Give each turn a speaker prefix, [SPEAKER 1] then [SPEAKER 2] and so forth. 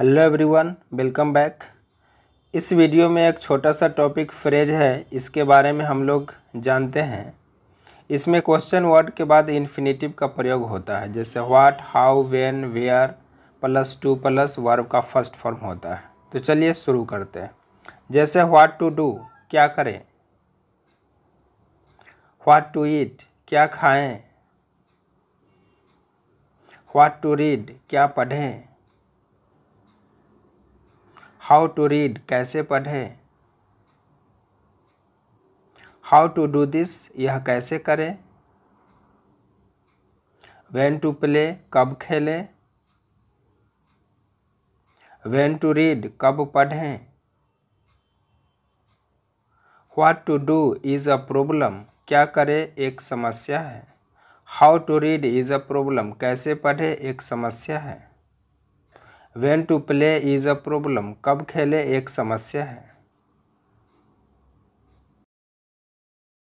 [SPEAKER 1] hello everyone welcome back इस video में एक छोटा सा टॉपिक फ्रेज है इसके बारे में हम लोग जानते हैं इसमें क्वेश्चन वर्ड के बाद इन्फिनेटिव का प्रयोग होता है जैसे what how when where plus to plus verb का फर्स्ट फॉर्म होता है तो चलिए शुरू करते हैं जैसे व्हाट टू डू क्या करें व्हाट टू ईट क्या खाएँ व्हाट टू रीड क्या पढ़ें हाउ टू रीड कैसे पढ़ें हाउ टू डू दिस यह कैसे करें वेन टू प्ले कब खेलें वेन टू रीड कब पढ़ें what to do is a problem क्या करें एक समस्या है how to read is a problem कैसे पढ़े एक समस्या है when to play is a problem कब खेले एक समस्या है